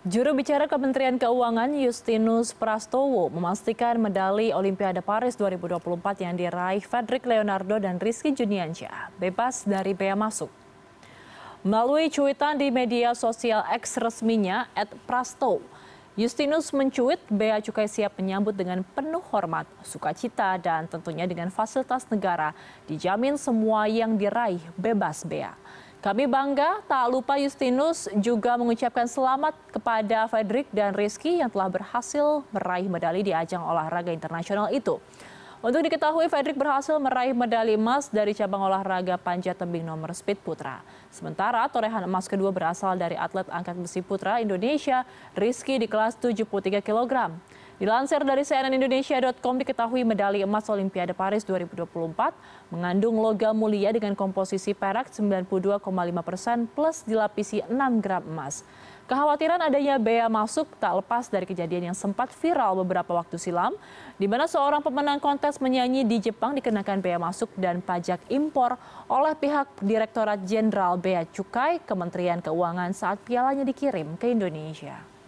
Juru bicara Kementerian Keuangan Justinus Prastowo memastikan medali Olimpiade Paris 2024 yang diraih Fredrik Leonardo dan Rizky Juniansyah bebas dari bea masuk. Melalui cuitan di media sosial X resminya, at Prastowo, Justinus mencuit bea cukai siap menyambut dengan penuh hormat, sukacita, dan tentunya dengan fasilitas negara dijamin semua yang diraih bebas bea. Kami bangga, tak lupa Justinus juga mengucapkan selamat kepada Frederick dan Rizky yang telah berhasil meraih medali di ajang olahraga internasional itu. Untuk diketahui, Frederick berhasil meraih medali emas dari cabang olahraga panjat tebing nomor speed putra. Sementara torehan emas kedua berasal dari atlet angkat besi putra Indonesia, Rizky di kelas 73 kg. Dilansir dari CNN cnnindonesia.com diketahui medali emas Olimpiade Paris 2024 mengandung logam mulia dengan komposisi perak 92,5 persen plus dilapisi 6 gram emas. Kekhawatiran adanya bea masuk tak lepas dari kejadian yang sempat viral beberapa waktu silam, di mana seorang pemenang kontes menyanyi di Jepang dikenakan bea masuk dan pajak impor oleh pihak Direktorat Jenderal Bea Cukai Kementerian Keuangan saat pialanya dikirim ke Indonesia.